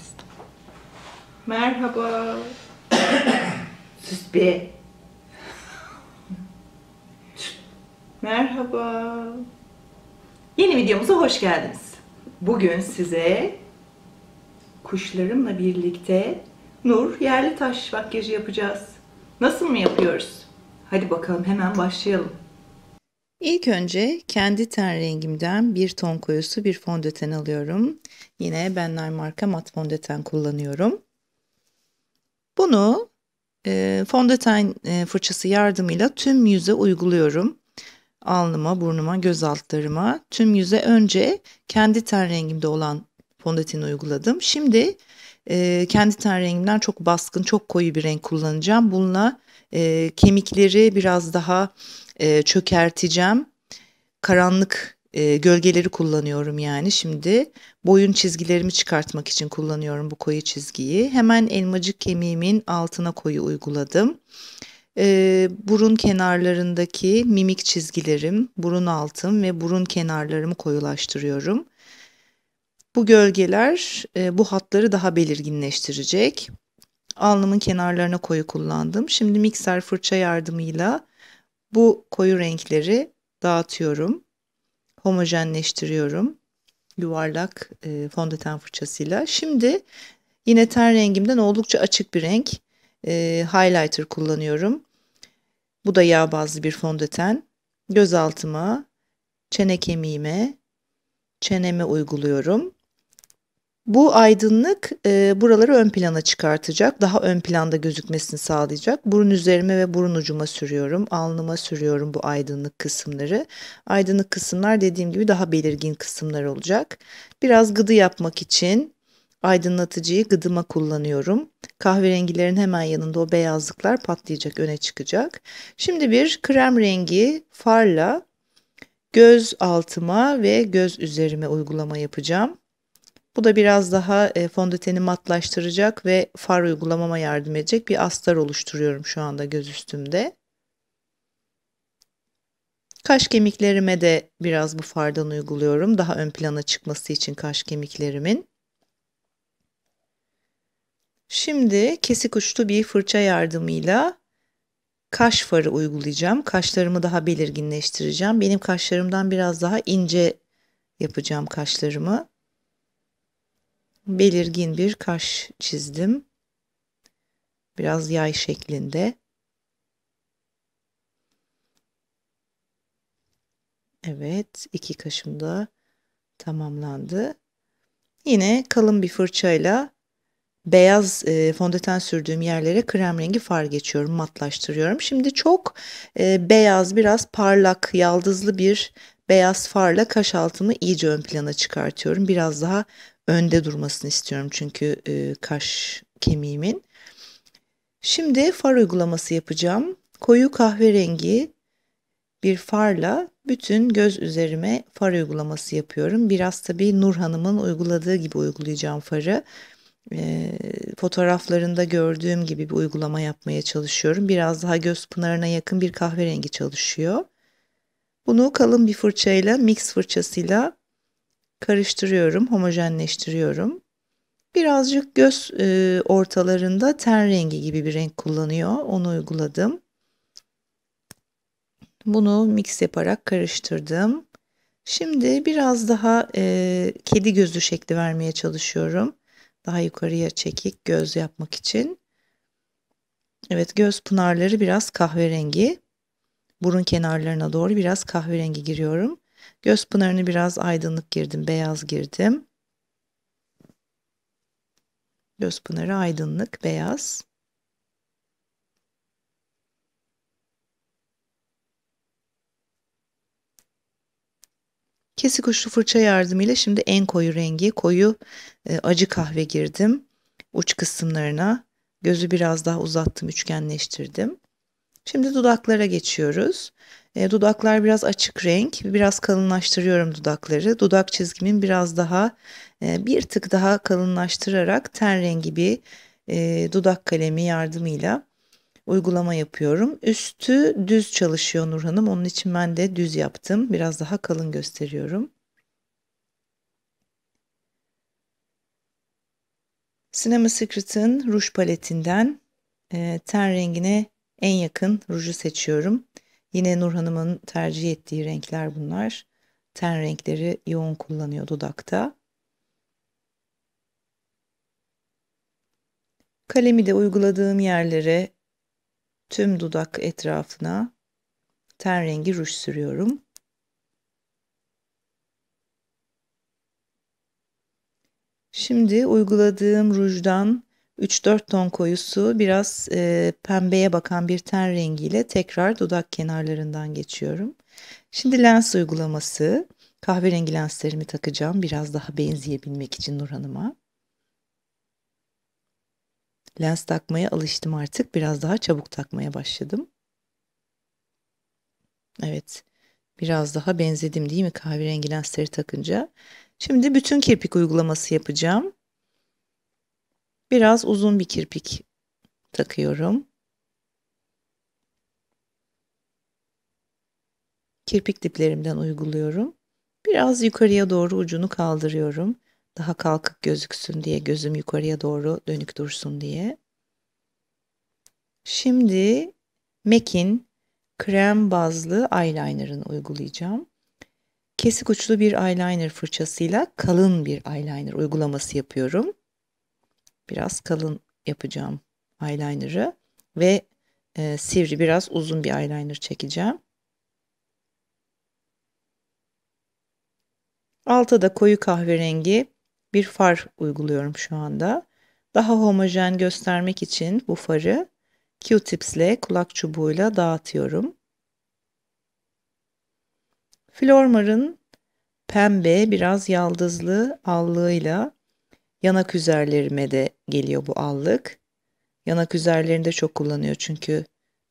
bastım. Merhaba. Sus be. Merhaba. Yeni videomuza hoş geldiniz. Bugün size kuşlarımla birlikte Nur yerli taş makyajı yapacağız. Nasıl mı yapıyoruz? Hadi bakalım hemen başlayalım. İlk önce kendi ten rengimden bir ton koyusu bir fondöten alıyorum. Yine Benler marka mat fondöten kullanıyorum. Bunu e, fondöten e, fırçası yardımıyla tüm yüze uyguluyorum. Alnıma, burnuma, göz altlarıma. Tüm yüze önce kendi ten rengimde olan fondöteni uyguladım. Şimdi e, kendi ten rengimden çok baskın, çok koyu bir renk kullanacağım. Bununla e, kemikleri biraz daha e, çökerteceğim. Karanlık e, gölgeleri kullanıyorum yani şimdi boyun çizgilerimi çıkartmak için kullanıyorum bu koyu çizgiyi. Hemen elmacık kemiğimin altına koyu uyguladım. E, burun kenarlarındaki mimik çizgilerim, burun altım ve burun kenarlarımı koyulaştırıyorum. Bu gölgeler e, bu hatları daha belirginleştirecek alnımın kenarlarına koyu kullandım. Şimdi mikser fırça yardımıyla bu koyu renkleri dağıtıyorum. Homojenleştiriyorum yuvarlak e, fondöten fırçasıyla. Şimdi yine ten rengimden oldukça açık bir renk e, highlighter kullanıyorum. Bu da yağ bazlı bir fondöten. Göz altıma, çene kemiğime, çeneme uyguluyorum. Bu aydınlık e, buraları ön plana çıkartacak, daha ön planda gözükmesini sağlayacak. Burun üzerime ve burun ucuma sürüyorum, alnıma sürüyorum bu aydınlık kısımları. Aydınlık kısımlar dediğim gibi daha belirgin kısımlar olacak. Biraz gıdı yapmak için aydınlatıcıyı gıdıma kullanıyorum. Kahverengilerin hemen yanında o beyazlıklar patlayacak, öne çıkacak. Şimdi bir krem rengi farla göz altıma ve göz üzerime uygulama yapacağım. Bu da biraz daha e, fondöteni matlaştıracak ve far uygulamama yardım edecek bir astar oluşturuyorum şu anda göz üstümde. Kaş kemiklerime de biraz bu fardan uyguluyorum. Daha ön plana çıkması için kaş kemiklerimin. Şimdi kesik uçlu bir fırça yardımıyla kaş farı uygulayacağım. Kaşlarımı daha belirginleştireceğim. Benim kaşlarımdan biraz daha ince yapacağım kaşlarımı belirgin bir kaş çizdim. Biraz yay şeklinde. Evet, iki kaşım da tamamlandı. Yine kalın bir fırçayla beyaz e, fondöten sürdüğüm yerlere krem rengi far geçiyorum, matlaştırıyorum. Şimdi çok e, beyaz, biraz parlak, yaldızlı bir beyaz farla kaş altımı iyice ön plana çıkartıyorum. Biraz daha önde durmasını istiyorum çünkü e, kaş kemiğimin. Şimdi far uygulaması yapacağım. Koyu kahverengi bir farla bütün göz üzerime far uygulaması yapıyorum. Biraz tabii Nur Hanım'ın uyguladığı gibi uygulayacağım farı. E, fotoğraflarında gördüğüm gibi bir uygulama yapmaya çalışıyorum. Biraz daha göz pınarına yakın bir kahverengi çalışıyor. Bunu kalın bir fırçayla, mix fırçasıyla karıştırıyorum, homojenleştiriyorum. Birazcık göz e, ortalarında ten rengi gibi bir renk kullanıyor. Onu uyguladım. Bunu mix yaparak karıştırdım. Şimdi biraz daha e, kedi gözü şekli vermeye çalışıyorum. Daha yukarıya çekik göz yapmak için. Evet göz pınarları biraz kahverengi. Burun kenarlarına doğru biraz kahverengi giriyorum. Göz pınarını biraz aydınlık girdim, beyaz girdim. Göz pınarı aydınlık, beyaz. Kesik uçlu fırça yardımıyla şimdi en koyu rengi, koyu e, acı kahve girdim uç kısımlarına. Gözü biraz daha uzattım, üçgenleştirdim. Şimdi dudaklara geçiyoruz. E, dudaklar biraz açık renk. Biraz kalınlaştırıyorum dudakları. Dudak çizgimin biraz daha e, bir tık daha kalınlaştırarak ten rengi bir e, dudak kalemi yardımıyla uygulama yapıyorum. Üstü düz çalışıyor Nur Hanım. Onun için ben de düz yaptım. Biraz daha kalın gösteriyorum. Cinema Secret'ın ruj paletinden e, ten rengine en yakın ruju seçiyorum. Yine Nur Hanım'ın tercih ettiği renkler bunlar. Ten renkleri yoğun kullanıyor dudakta. Kalemi de uyguladığım yerlere tüm dudak etrafına ten rengi ruj sürüyorum. Şimdi uyguladığım rujdan 3-4 ton koyusu biraz e, pembeye bakan bir ten rengiyle tekrar dudak kenarlarından geçiyorum. Şimdi lens uygulaması. Kahverengi lenslerimi takacağım biraz daha benzeyebilmek için Nur Hanım'a. Lens takmaya alıştım artık. Biraz daha çabuk takmaya başladım. Evet. Biraz daha benzedim değil mi kahverengi lensleri takınca? Şimdi bütün kirpik uygulaması yapacağım. Biraz uzun bir kirpik takıyorum. Kirpik diplerimden uyguluyorum. Biraz yukarıya doğru ucunu kaldırıyorum. Daha kalkık gözüksün diye, gözüm yukarıya doğru dönük dursun diye. Şimdi MAC'in krem bazlı eyeliner'ını uygulayacağım. Kesik uçlu bir eyeliner fırçasıyla kalın bir eyeliner uygulaması yapıyorum biraz kalın yapacağım eyeliner'ı ve e, sivri biraz uzun bir eyeliner çekeceğim. Alta da koyu kahverengi bir far uyguluyorum şu anda. Daha homojen göstermek için bu farı Q-tips ile kulak çubuğuyla dağıtıyorum. Flormar'ın pembe biraz yaldızlı allığıyla Yanak üzerlerime de geliyor bu allık. Yanak üzerlerinde çok kullanıyor çünkü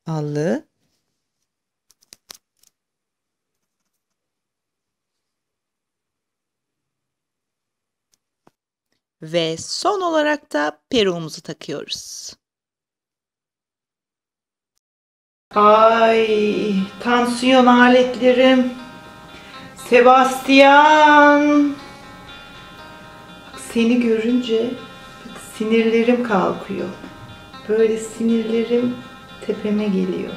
allığı. Ve son olarak da peruğumuzu takıyoruz. Ay tansiyon aletlerim. Sebastian seni görünce sinirlerim kalkıyor. Böyle sinirlerim tepeme geliyor.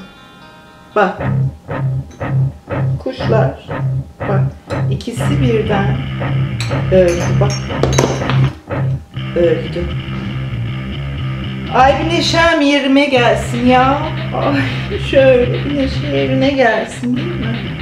Bak. Kuşlar. Bak. ikisi birden öldü. Bak. Öldü. Ay bir neşem yerime gelsin ya. Ay şöyle bir neşe yerine gelsin değil mi?